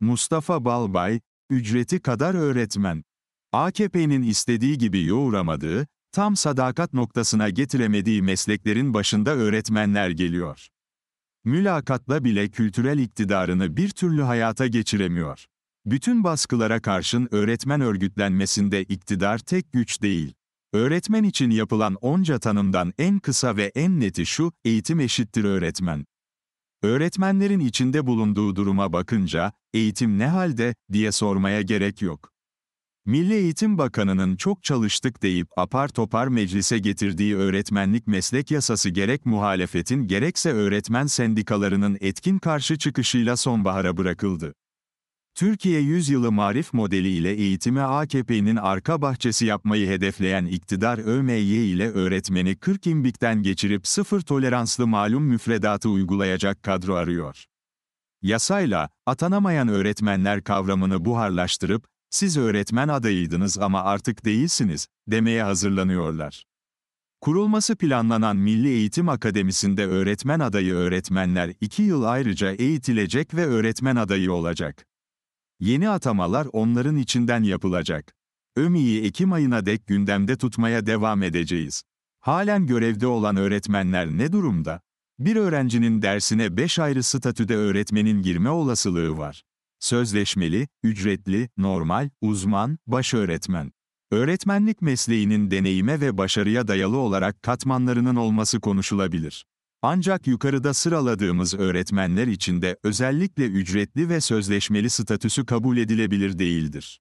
Mustafa Balbay, ücreti kadar öğretmen. AKP'nin istediği gibi yoğuramadığı, tam sadakat noktasına getiremediği mesleklerin başında öğretmenler geliyor. Mülakatla bile kültürel iktidarını bir türlü hayata geçiremiyor. Bütün baskılara karşın öğretmen örgütlenmesinde iktidar tek güç değil. Öğretmen için yapılan onca tanımdan en kısa ve en neti şu, eğitim eşittir öğretmen. Öğretmenlerin içinde bulunduğu duruma bakınca, eğitim ne halde diye sormaya gerek yok. Milli Eğitim Bakanı'nın çok çalıştık deyip apar topar meclise getirdiği öğretmenlik meslek yasası gerek muhalefetin gerekse öğretmen sendikalarının etkin karşı çıkışıyla sonbahara bırakıldı. Türkiye Yüzyılı Marif Modeli ile eğitime AKP'nin arka bahçesi yapmayı hedefleyen iktidar ÖMY ile öğretmeni 40 imbikten geçirip sıfır toleranslı malum müfredatı uygulayacak kadro arıyor. Yasayla, atanamayan öğretmenler kavramını buharlaştırıp, siz öğretmen adayıydınız ama artık değilsiniz, demeye hazırlanıyorlar. Kurulması planlanan Milli Eğitim Akademisi'nde öğretmen adayı öğretmenler 2 yıl ayrıca eğitilecek ve öğretmen adayı olacak. Yeni atamalar onların içinden yapılacak. ÖMİ'yi Ekim ayına dek gündemde tutmaya devam edeceğiz. Halen görevde olan öğretmenler ne durumda? Bir öğrencinin dersine 5 ayrı statüde öğretmenin girme olasılığı var. Sözleşmeli, ücretli, normal, uzman, baş öğretmen. Öğretmenlik mesleğinin deneyime ve başarıya dayalı olarak katmanlarının olması konuşulabilir. Ancak yukarıda sıraladığımız öğretmenler için de özellikle ücretli ve sözleşmeli statüsü kabul edilebilir değildir.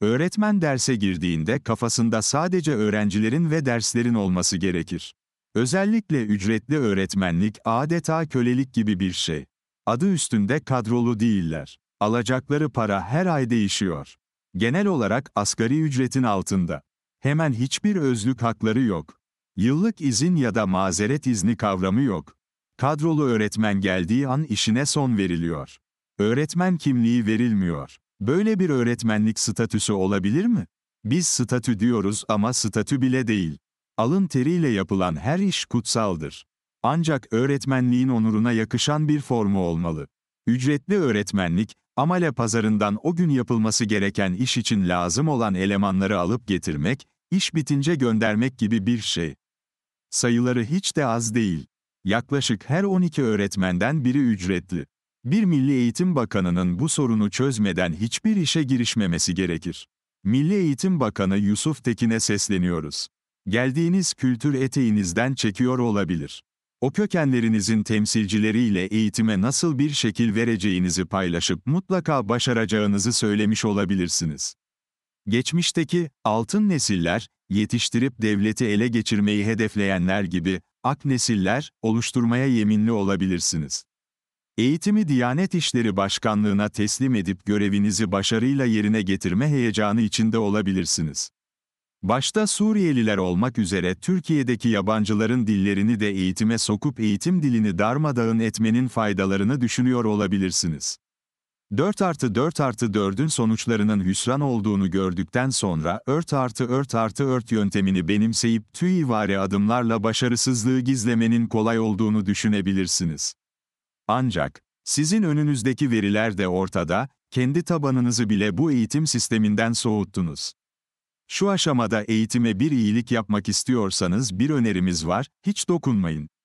Öğretmen derse girdiğinde kafasında sadece öğrencilerin ve derslerin olması gerekir. Özellikle ücretli öğretmenlik adeta kölelik gibi bir şey. Adı üstünde kadrolu değiller. Alacakları para her ay değişiyor. Genel olarak asgari ücretin altında. Hemen hiçbir özlük hakları yok. Yıllık izin ya da mazeret izni kavramı yok. Kadrolu öğretmen geldiği an işine son veriliyor. Öğretmen kimliği verilmiyor. Böyle bir öğretmenlik statüsü olabilir mi? Biz statü diyoruz ama statü bile değil. Alın teriyle yapılan her iş kutsaldır. Ancak öğretmenliğin onuruna yakışan bir formu olmalı. Ücretli öğretmenlik, amale pazarından o gün yapılması gereken iş için lazım olan elemanları alıp getirmek, iş bitince göndermek gibi bir şey. Sayıları hiç de az değil. Yaklaşık her 12 öğretmenden biri ücretli. Bir Milli Eğitim Bakanı'nın bu sorunu çözmeden hiçbir işe girişmemesi gerekir. Milli Eğitim Bakanı Yusuf Tekin'e sesleniyoruz. Geldiğiniz kültür eteğinizden çekiyor olabilir. O kökenlerinizin temsilcileriyle eğitime nasıl bir şekil vereceğinizi paylaşıp mutlaka başaracağınızı söylemiş olabilirsiniz. Geçmişteki altın nesiller yetiştirip devleti ele geçirmeyi hedefleyenler gibi, ak nesiller, oluşturmaya yeminli olabilirsiniz. Eğitimi Diyanet İşleri Başkanlığı'na teslim edip görevinizi başarıyla yerine getirme heyecanı içinde olabilirsiniz. Başta Suriyeliler olmak üzere Türkiye'deki yabancıların dillerini de eğitime sokup eğitim dilini darmadağın etmenin faydalarını düşünüyor olabilirsiniz. 4 artı 4 artı 4'ün sonuçlarının hüsran olduğunu gördükten sonra ört artı ört artı ört yöntemini benimseyip tüyivare adımlarla başarısızlığı gizlemenin kolay olduğunu düşünebilirsiniz. Ancak, sizin önünüzdeki veriler de ortada, kendi tabanınızı bile bu eğitim sisteminden soğuttunuz. Şu aşamada eğitime bir iyilik yapmak istiyorsanız bir önerimiz var, hiç dokunmayın.